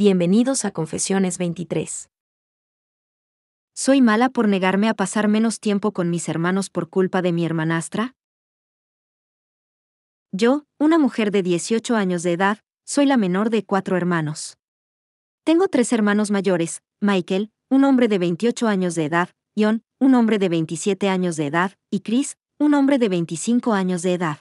Bienvenidos a Confesiones 23. ¿Soy mala por negarme a pasar menos tiempo con mis hermanos por culpa de mi hermanastra? Yo, una mujer de 18 años de edad, soy la menor de cuatro hermanos. Tengo tres hermanos mayores, Michael, un hombre de 28 años de edad, John, un hombre de 27 años de edad, y Chris, un hombre de 25 años de edad.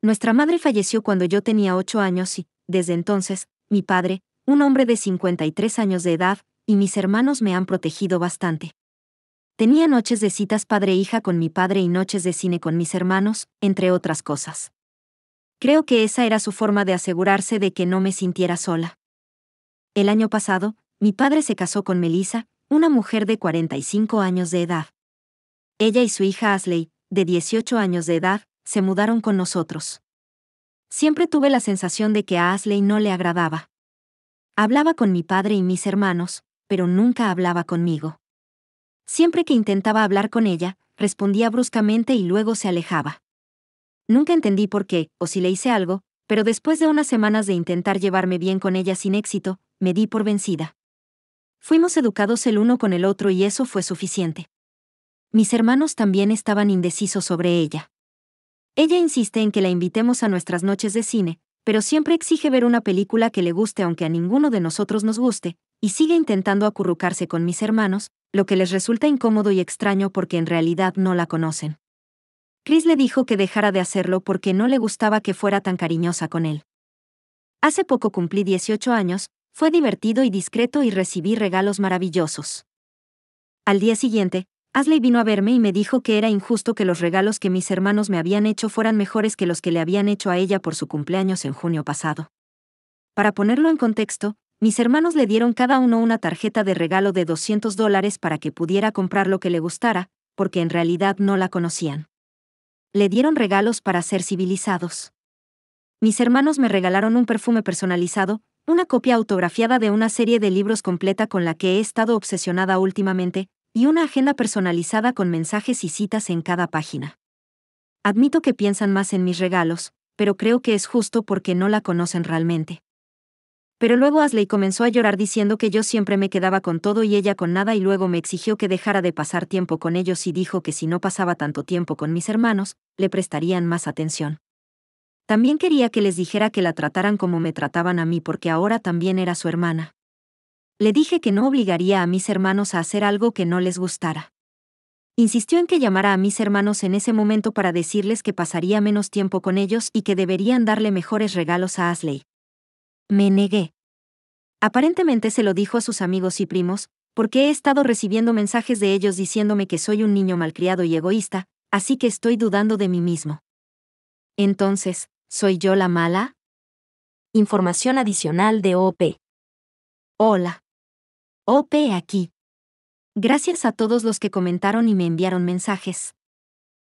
Nuestra madre falleció cuando yo tenía 8 años y, desde entonces, mi padre, un hombre de 53 años de edad, y mis hermanos me han protegido bastante. Tenía noches de citas padre-hija e con mi padre y noches de cine con mis hermanos, entre otras cosas. Creo que esa era su forma de asegurarse de que no me sintiera sola. El año pasado, mi padre se casó con Melissa, una mujer de 45 años de edad. Ella y su hija Ashley, de 18 años de edad, se mudaron con nosotros. Siempre tuve la sensación de que a Ashley no le agradaba. Hablaba con mi padre y mis hermanos, pero nunca hablaba conmigo. Siempre que intentaba hablar con ella, respondía bruscamente y luego se alejaba. Nunca entendí por qué, o si le hice algo, pero después de unas semanas de intentar llevarme bien con ella sin éxito, me di por vencida. Fuimos educados el uno con el otro y eso fue suficiente. Mis hermanos también estaban indecisos sobre ella. Ella insiste en que la invitemos a nuestras noches de cine, pero siempre exige ver una película que le guste aunque a ninguno de nosotros nos guste, y sigue intentando acurrucarse con mis hermanos, lo que les resulta incómodo y extraño porque en realidad no la conocen. Chris le dijo que dejara de hacerlo porque no le gustaba que fuera tan cariñosa con él. Hace poco cumplí 18 años, fue divertido y discreto y recibí regalos maravillosos. Al día siguiente, Asley vino a verme y me dijo que era injusto que los regalos que mis hermanos me habían hecho fueran mejores que los que le habían hecho a ella por su cumpleaños en junio pasado. Para ponerlo en contexto, mis hermanos le dieron cada uno una tarjeta de regalo de 200 dólares para que pudiera comprar lo que le gustara, porque en realidad no la conocían. Le dieron regalos para ser civilizados. Mis hermanos me regalaron un perfume personalizado, una copia autografiada de una serie de libros completa con la que he estado obsesionada últimamente, y una agenda personalizada con mensajes y citas en cada página. Admito que piensan más en mis regalos, pero creo que es justo porque no la conocen realmente. Pero luego Asley comenzó a llorar diciendo que yo siempre me quedaba con todo y ella con nada y luego me exigió que dejara de pasar tiempo con ellos y dijo que si no pasaba tanto tiempo con mis hermanos, le prestarían más atención. También quería que les dijera que la trataran como me trataban a mí porque ahora también era su hermana. Le dije que no obligaría a mis hermanos a hacer algo que no les gustara. Insistió en que llamara a mis hermanos en ese momento para decirles que pasaría menos tiempo con ellos y que deberían darle mejores regalos a Asley. Me negué. Aparentemente se lo dijo a sus amigos y primos, porque he estado recibiendo mensajes de ellos diciéndome que soy un niño malcriado y egoísta, así que estoy dudando de mí mismo. Entonces, ¿soy yo la mala? Información adicional de OP. Hola. OP aquí. Gracias a todos los que comentaron y me enviaron mensajes.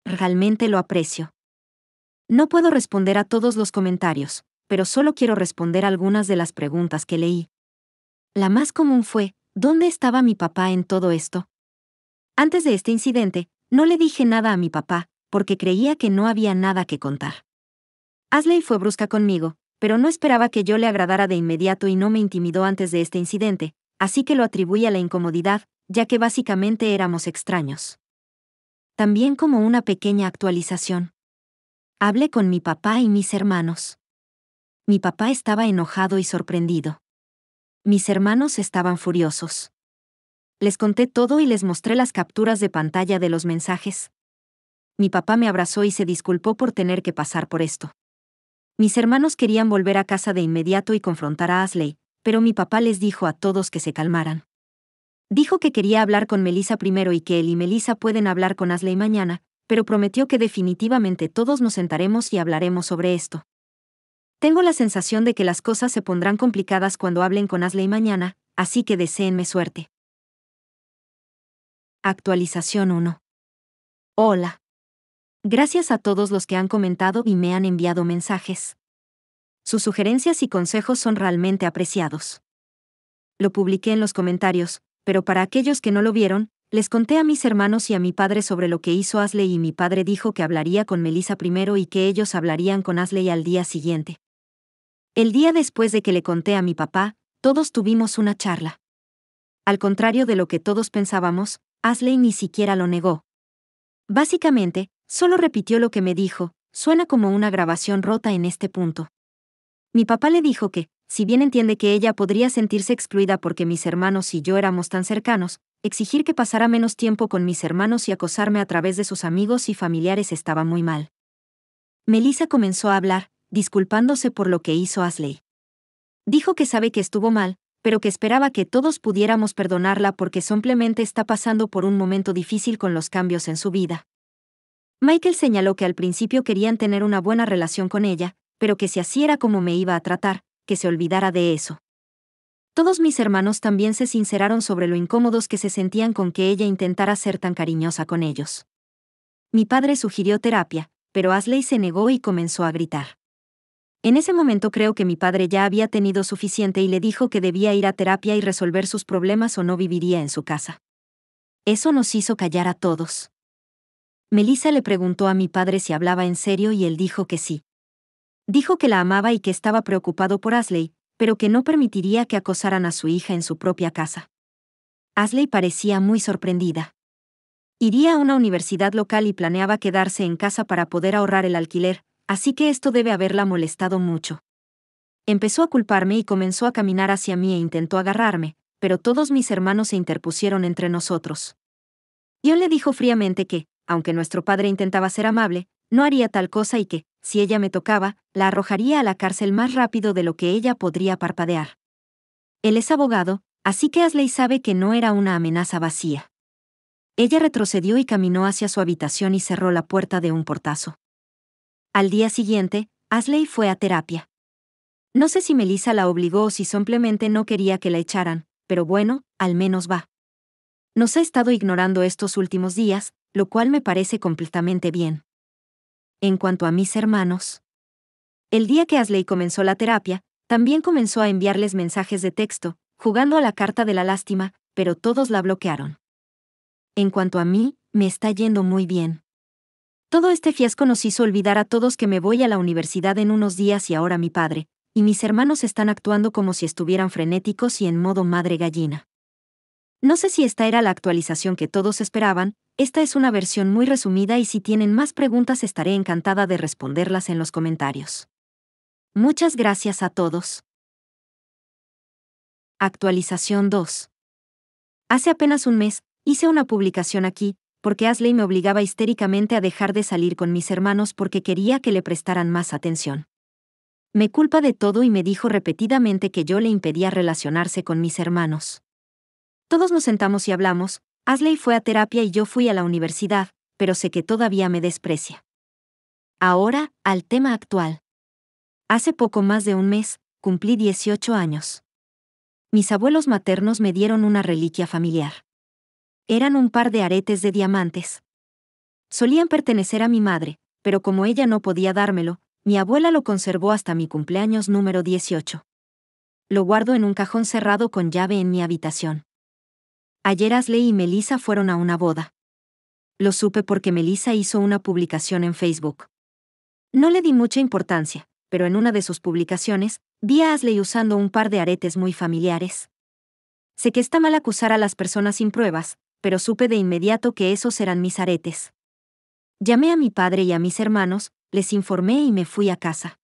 Realmente lo aprecio. No puedo responder a todos los comentarios, pero solo quiero responder algunas de las preguntas que leí. La más común fue, ¿dónde estaba mi papá en todo esto? Antes de este incidente, no le dije nada a mi papá, porque creía que no había nada que contar. Asley fue brusca conmigo, pero no esperaba que yo le agradara de inmediato y no me intimidó antes de este incidente, así que lo atribuí a la incomodidad, ya que básicamente éramos extraños. También como una pequeña actualización. Hablé con mi papá y mis hermanos. Mi papá estaba enojado y sorprendido. Mis hermanos estaban furiosos. Les conté todo y les mostré las capturas de pantalla de los mensajes. Mi papá me abrazó y se disculpó por tener que pasar por esto. Mis hermanos querían volver a casa de inmediato y confrontar a Asley, pero mi papá les dijo a todos que se calmaran. Dijo que quería hablar con Melissa primero y que él y Melissa pueden hablar con Asley mañana, pero prometió que definitivamente todos nos sentaremos y hablaremos sobre esto. Tengo la sensación de que las cosas se pondrán complicadas cuando hablen con Asley mañana, así que deséenme suerte. Actualización 1. Hola. Gracias a todos los que han comentado y me han enviado mensajes. Sus sugerencias y consejos son realmente apreciados. Lo publiqué en los comentarios, pero para aquellos que no lo vieron, les conté a mis hermanos y a mi padre sobre lo que hizo Asley y mi padre dijo que hablaría con Melissa primero y que ellos hablarían con Asley al día siguiente. El día después de que le conté a mi papá, todos tuvimos una charla. Al contrario de lo que todos pensábamos, Asley ni siquiera lo negó. Básicamente, solo repitió lo que me dijo, suena como una grabación rota en este punto. Mi papá le dijo que, si bien entiende que ella podría sentirse excluida porque mis hermanos y yo éramos tan cercanos, exigir que pasara menos tiempo con mis hermanos y acosarme a través de sus amigos y familiares estaba muy mal. Melissa comenzó a hablar, disculpándose por lo que hizo Ashley. Dijo que sabe que estuvo mal, pero que esperaba que todos pudiéramos perdonarla porque simplemente está pasando por un momento difícil con los cambios en su vida. Michael señaló que al principio querían tener una buena relación con ella, pero que si así era como me iba a tratar, que se olvidara de eso. Todos mis hermanos también se sinceraron sobre lo incómodos que se sentían con que ella intentara ser tan cariñosa con ellos. Mi padre sugirió terapia, pero Asley se negó y comenzó a gritar. En ese momento creo que mi padre ya había tenido suficiente y le dijo que debía ir a terapia y resolver sus problemas o no viviría en su casa. Eso nos hizo callar a todos. Melissa le preguntó a mi padre si hablaba en serio y él dijo que sí. Dijo que la amaba y que estaba preocupado por Ashley, pero que no permitiría que acosaran a su hija en su propia casa. Ashley parecía muy sorprendida. Iría a una universidad local y planeaba quedarse en casa para poder ahorrar el alquiler, así que esto debe haberla molestado mucho. Empezó a culparme y comenzó a caminar hacia mí e intentó agarrarme, pero todos mis hermanos se interpusieron entre nosotros. Yo le dijo fríamente que, aunque nuestro padre intentaba ser amable, no haría tal cosa y que, si ella me tocaba, la arrojaría a la cárcel más rápido de lo que ella podría parpadear. Él es abogado, así que Asley sabe que no era una amenaza vacía. Ella retrocedió y caminó hacia su habitación y cerró la puerta de un portazo. Al día siguiente, Asley fue a terapia. No sé si Melissa la obligó o si simplemente no quería que la echaran, pero bueno, al menos va. Nos ha estado ignorando estos últimos días, lo cual me parece completamente bien. En cuanto a mis hermanos, el día que Asley comenzó la terapia, también comenzó a enviarles mensajes de texto, jugando a la carta de la lástima, pero todos la bloquearon. En cuanto a mí, me está yendo muy bien. Todo este fiasco nos hizo olvidar a todos que me voy a la universidad en unos días y ahora mi padre, y mis hermanos están actuando como si estuvieran frenéticos y en modo madre gallina. No sé si esta era la actualización que todos esperaban, esta es una versión muy resumida y si tienen más preguntas estaré encantada de responderlas en los comentarios. Muchas gracias a todos. Actualización 2. Hace apenas un mes, hice una publicación aquí, porque Asley me obligaba histéricamente a dejar de salir con mis hermanos porque quería que le prestaran más atención. Me culpa de todo y me dijo repetidamente que yo le impedía relacionarse con mis hermanos. Todos nos sentamos y hablamos, Asley fue a terapia y yo fui a la universidad, pero sé que todavía me desprecia. Ahora, al tema actual. Hace poco más de un mes, cumplí 18 años. Mis abuelos maternos me dieron una reliquia familiar. Eran un par de aretes de diamantes. Solían pertenecer a mi madre, pero como ella no podía dármelo, mi abuela lo conservó hasta mi cumpleaños número 18. Lo guardo en un cajón cerrado con llave en mi habitación. Ayer Asley y Melissa fueron a una boda. Lo supe porque Melissa hizo una publicación en Facebook. No le di mucha importancia, pero en una de sus publicaciones, vi a Asley usando un par de aretes muy familiares. Sé que está mal acusar a las personas sin pruebas, pero supe de inmediato que esos eran mis aretes. Llamé a mi padre y a mis hermanos, les informé y me fui a casa.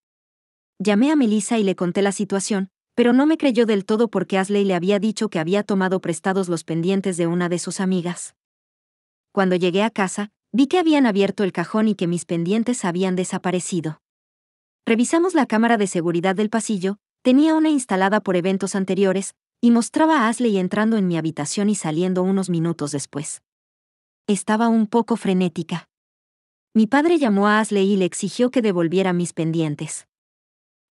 Llamé a Melissa y le conté la situación, pero no me creyó del todo porque Asley le había dicho que había tomado prestados los pendientes de una de sus amigas. Cuando llegué a casa, vi que habían abierto el cajón y que mis pendientes habían desaparecido. Revisamos la cámara de seguridad del pasillo, tenía una instalada por eventos anteriores, y mostraba a Asley entrando en mi habitación y saliendo unos minutos después. Estaba un poco frenética. Mi padre llamó a Asley y le exigió que devolviera mis pendientes.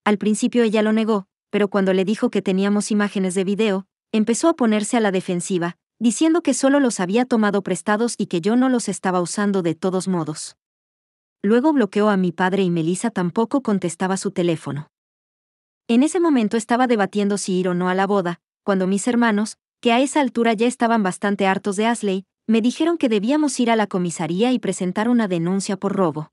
Al principio ella lo negó, pero cuando le dijo que teníamos imágenes de video, empezó a ponerse a la defensiva, diciendo que solo los había tomado prestados y que yo no los estaba usando de todos modos. Luego bloqueó a mi padre y Melissa tampoco contestaba su teléfono. En ese momento estaba debatiendo si ir o no a la boda, cuando mis hermanos, que a esa altura ya estaban bastante hartos de Ashley, me dijeron que debíamos ir a la comisaría y presentar una denuncia por robo.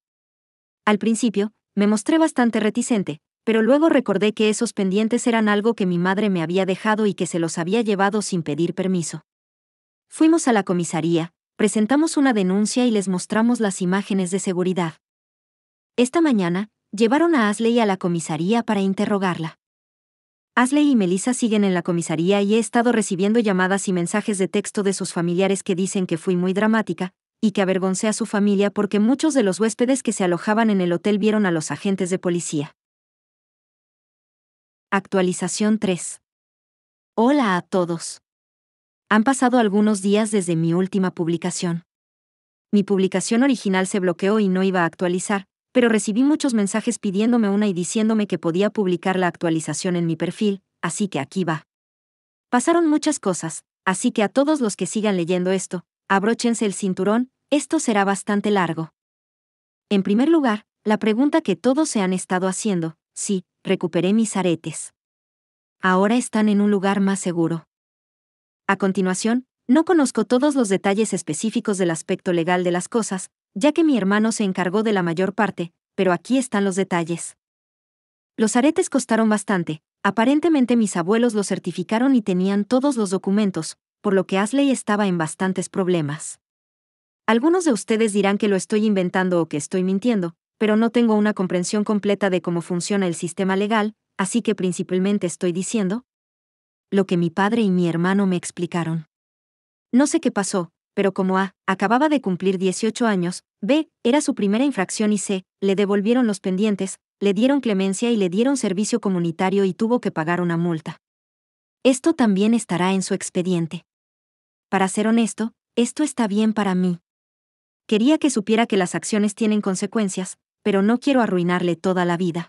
Al principio, me mostré bastante reticente, pero luego recordé que esos pendientes eran algo que mi madre me había dejado y que se los había llevado sin pedir permiso. Fuimos a la comisaría, presentamos una denuncia y les mostramos las imágenes de seguridad. Esta mañana, llevaron a Asley a la comisaría para interrogarla. Asley y Melissa siguen en la comisaría y he estado recibiendo llamadas y mensajes de texto de sus familiares que dicen que fui muy dramática, y que avergoncé a su familia porque muchos de los huéspedes que se alojaban en el hotel vieron a los agentes de policía. Actualización 3. Hola a todos. Han pasado algunos días desde mi última publicación. Mi publicación original se bloqueó y no iba a actualizar, pero recibí muchos mensajes pidiéndome una y diciéndome que podía publicar la actualización en mi perfil, así que aquí va. Pasaron muchas cosas, así que a todos los que sigan leyendo esto, abróchense el cinturón, esto será bastante largo. En primer lugar, la pregunta que todos se han estado haciendo, sí recuperé mis aretes. Ahora están en un lugar más seguro. A continuación, no conozco todos los detalles específicos del aspecto legal de las cosas, ya que mi hermano se encargó de la mayor parte, pero aquí están los detalles. Los aretes costaron bastante, aparentemente mis abuelos los certificaron y tenían todos los documentos, por lo que Asley estaba en bastantes problemas. Algunos de ustedes dirán que lo estoy inventando o que estoy mintiendo, pero no tengo una comprensión completa de cómo funciona el sistema legal, así que principalmente estoy diciendo lo que mi padre y mi hermano me explicaron. No sé qué pasó, pero como A acababa de cumplir 18 años, B era su primera infracción y C le devolvieron los pendientes, le dieron clemencia y le dieron servicio comunitario y tuvo que pagar una multa. Esto también estará en su expediente. Para ser honesto, esto está bien para mí. Quería que supiera que las acciones tienen consecuencias, pero no quiero arruinarle toda la vida.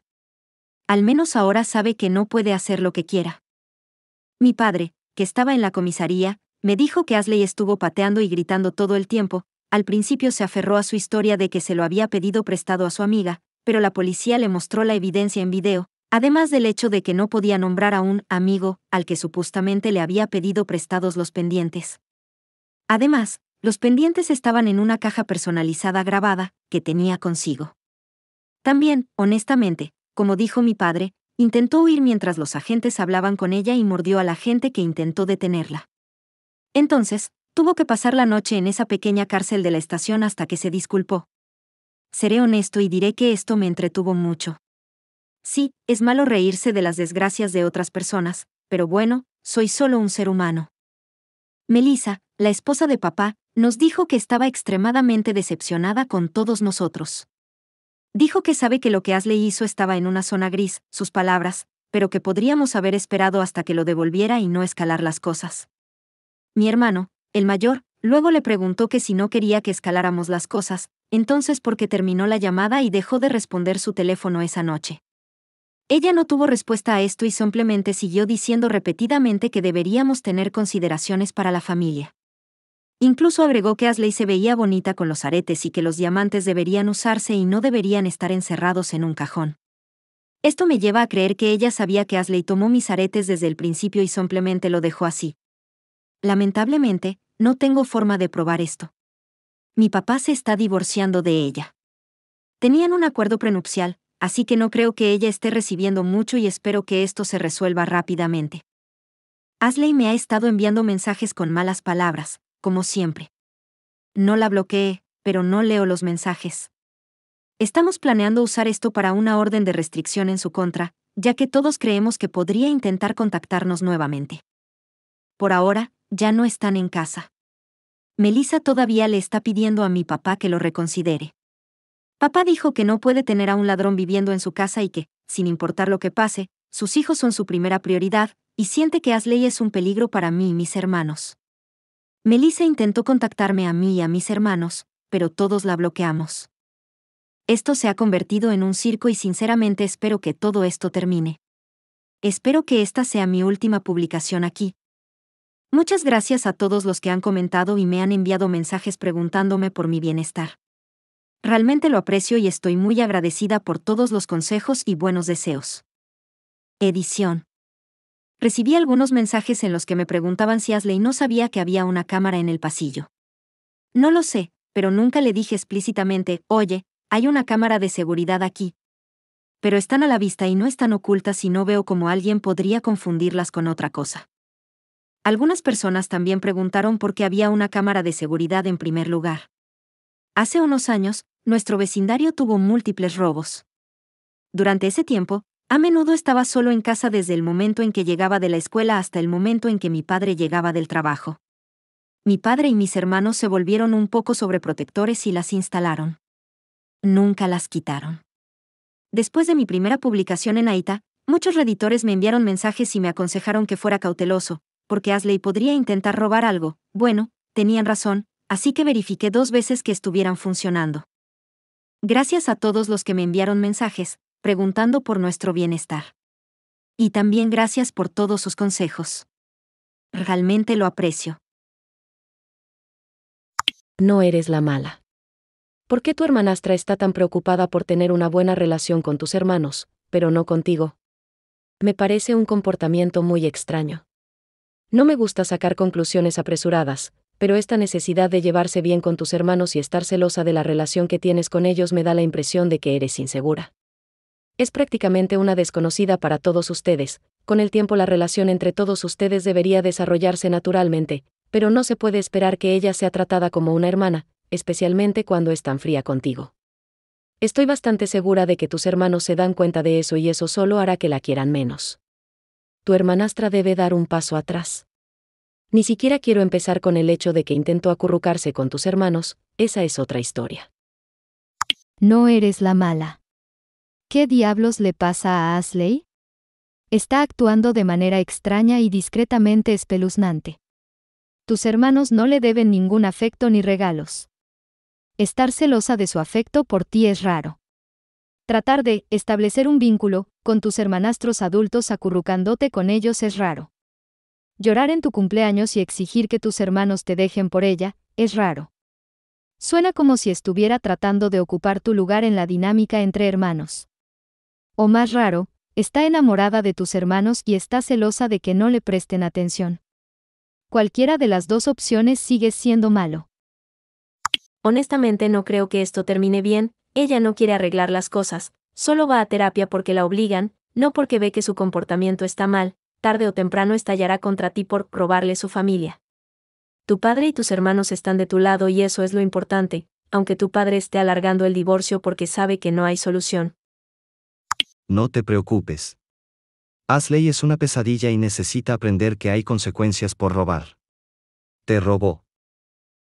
Al menos ahora sabe que no puede hacer lo que quiera. Mi padre, que estaba en la comisaría, me dijo que Asley estuvo pateando y gritando todo el tiempo, al principio se aferró a su historia de que se lo había pedido prestado a su amiga, pero la policía le mostró la evidencia en video, además del hecho de que no podía nombrar a un amigo al que supuestamente le había pedido prestados los pendientes. Además, los pendientes estaban en una caja personalizada grabada que tenía consigo. También, honestamente, como dijo mi padre, intentó huir mientras los agentes hablaban con ella y mordió a la gente que intentó detenerla. Entonces, tuvo que pasar la noche en esa pequeña cárcel de la estación hasta que se disculpó. Seré honesto y diré que esto me entretuvo mucho. Sí, es malo reírse de las desgracias de otras personas, pero bueno, soy solo un ser humano. Melissa, la esposa de papá, nos dijo que estaba extremadamente decepcionada con todos nosotros. Dijo que sabe que lo que Asley hizo estaba en una zona gris, sus palabras, pero que podríamos haber esperado hasta que lo devolviera y no escalar las cosas. Mi hermano, el mayor, luego le preguntó que si no quería que escaláramos las cosas, entonces porque terminó la llamada y dejó de responder su teléfono esa noche. Ella no tuvo respuesta a esto y simplemente siguió diciendo repetidamente que deberíamos tener consideraciones para la familia. Incluso agregó que Ashley se veía bonita con los aretes y que los diamantes deberían usarse y no deberían estar encerrados en un cajón. Esto me lleva a creer que ella sabía que Ashley tomó mis aretes desde el principio y simplemente lo dejó así. Lamentablemente, no tengo forma de probar esto. Mi papá se está divorciando de ella. Tenían un acuerdo prenupcial, así que no creo que ella esté recibiendo mucho y espero que esto se resuelva rápidamente. Asley me ha estado enviando mensajes con malas palabras, como siempre. No la bloqueé, pero no leo los mensajes. Estamos planeando usar esto para una orden de restricción en su contra, ya que todos creemos que podría intentar contactarnos nuevamente. Por ahora, ya no están en casa. Melissa todavía le está pidiendo a mi papá que lo reconsidere. Papá dijo que no puede tener a un ladrón viviendo en su casa y que, sin importar lo que pase, sus hijos son su primera prioridad, y siente que Asley es un peligro para mí y mis hermanos. Melissa intentó contactarme a mí y a mis hermanos, pero todos la bloqueamos. Esto se ha convertido en un circo y sinceramente espero que todo esto termine. Espero que esta sea mi última publicación aquí. Muchas gracias a todos los que han comentado y me han enviado mensajes preguntándome por mi bienestar. Realmente lo aprecio y estoy muy agradecida por todos los consejos y buenos deseos. Edición. Recibí algunos mensajes en los que me preguntaban si Asley no sabía que había una cámara en el pasillo. No lo sé, pero nunca le dije explícitamente, oye, hay una cámara de seguridad aquí. Pero están a la vista y no están ocultas y no veo cómo alguien podría confundirlas con otra cosa. Algunas personas también preguntaron por qué había una cámara de seguridad en primer lugar. Hace unos años, nuestro vecindario tuvo múltiples robos. Durante ese tiempo, a menudo estaba solo en casa desde el momento en que llegaba de la escuela hasta el momento en que mi padre llegaba del trabajo. Mi padre y mis hermanos se volvieron un poco sobreprotectores y las instalaron. Nunca las quitaron. Después de mi primera publicación en Aita, muchos reditores me enviaron mensajes y me aconsejaron que fuera cauteloso, porque Asley podría intentar robar algo. Bueno, tenían razón, así que verifiqué dos veces que estuvieran funcionando. Gracias a todos los que me enviaron mensajes, preguntando por nuestro bienestar. Y también gracias por todos sus consejos. Realmente lo aprecio. No eres la mala. ¿Por qué tu hermanastra está tan preocupada por tener una buena relación con tus hermanos, pero no contigo? Me parece un comportamiento muy extraño. No me gusta sacar conclusiones apresuradas, pero esta necesidad de llevarse bien con tus hermanos y estar celosa de la relación que tienes con ellos me da la impresión de que eres insegura es prácticamente una desconocida para todos ustedes, con el tiempo la relación entre todos ustedes debería desarrollarse naturalmente, pero no se puede esperar que ella sea tratada como una hermana, especialmente cuando es tan fría contigo. Estoy bastante segura de que tus hermanos se dan cuenta de eso y eso solo hará que la quieran menos. Tu hermanastra debe dar un paso atrás. Ni siquiera quiero empezar con el hecho de que intentó acurrucarse con tus hermanos, esa es otra historia. No eres la mala. ¿Qué diablos le pasa a Ashley? Está actuando de manera extraña y discretamente espeluznante. Tus hermanos no le deben ningún afecto ni regalos. Estar celosa de su afecto por ti es raro. Tratar de establecer un vínculo con tus hermanastros adultos acurrucándote con ellos es raro. Llorar en tu cumpleaños y exigir que tus hermanos te dejen por ella es raro. Suena como si estuviera tratando de ocupar tu lugar en la dinámica entre hermanos o más raro, está enamorada de tus hermanos y está celosa de que no le presten atención. Cualquiera de las dos opciones sigue siendo malo. Honestamente no creo que esto termine bien, ella no quiere arreglar las cosas, solo va a terapia porque la obligan, no porque ve que su comportamiento está mal, tarde o temprano estallará contra ti por robarle su familia. Tu padre y tus hermanos están de tu lado y eso es lo importante, aunque tu padre esté alargando el divorcio porque sabe que no hay solución no te preocupes. Asley es una pesadilla y necesita aprender que hay consecuencias por robar. Te robó.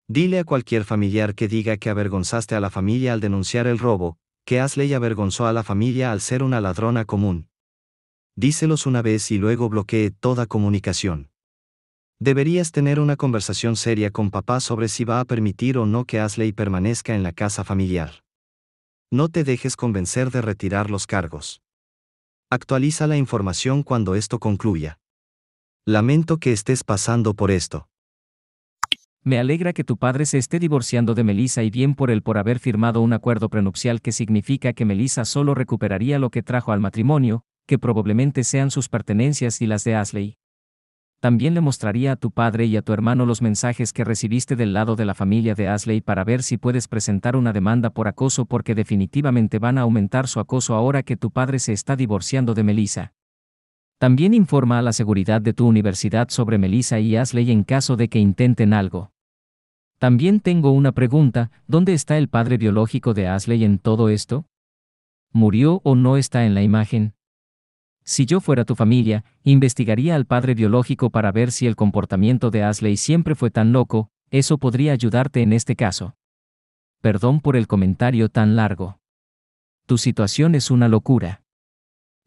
Dile a cualquier familiar que diga que avergonzaste a la familia al denunciar el robo, que Asley avergonzó a la familia al ser una ladrona común. Díselos una vez y luego bloquee toda comunicación. Deberías tener una conversación seria con papá sobre si va a permitir o no que Asley permanezca en la casa familiar. No te dejes convencer de retirar los cargos. Actualiza la información cuando esto concluya. Lamento que estés pasando por esto. Me alegra que tu padre se esté divorciando de Melissa y bien por él por haber firmado un acuerdo prenupcial que significa que Melissa solo recuperaría lo que trajo al matrimonio, que probablemente sean sus pertenencias y las de Ashley también le mostraría a tu padre y a tu hermano los mensajes que recibiste del lado de la familia de Asley para ver si puedes presentar una demanda por acoso porque definitivamente van a aumentar su acoso ahora que tu padre se está divorciando de Melissa. También informa a la seguridad de tu universidad sobre Melissa y Asley en caso de que intenten algo. También tengo una pregunta, ¿dónde está el padre biológico de Asley en todo esto? ¿Murió o no está en la imagen? Si yo fuera tu familia, investigaría al padre biológico para ver si el comportamiento de Asley siempre fue tan loco, eso podría ayudarte en este caso. Perdón por el comentario tan largo. Tu situación es una locura.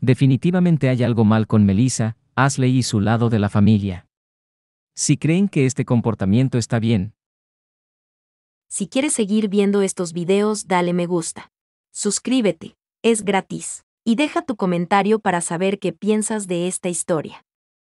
Definitivamente hay algo mal con Melissa, Ashley y su lado de la familia. Si creen que este comportamiento está bien. Si quieres seguir viendo estos videos, dale me gusta. Suscríbete, es gratis y deja tu comentario para saber qué piensas de esta historia.